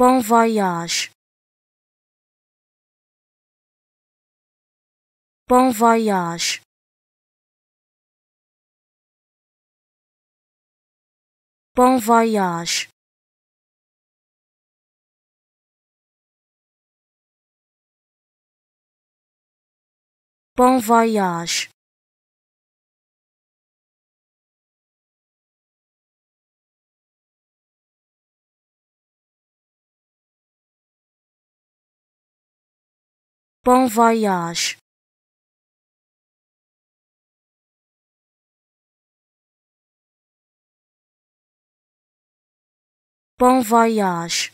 Bon voyage. Bon voyage. Bon voyage. Bon voyage. Bon voyage Bon voyage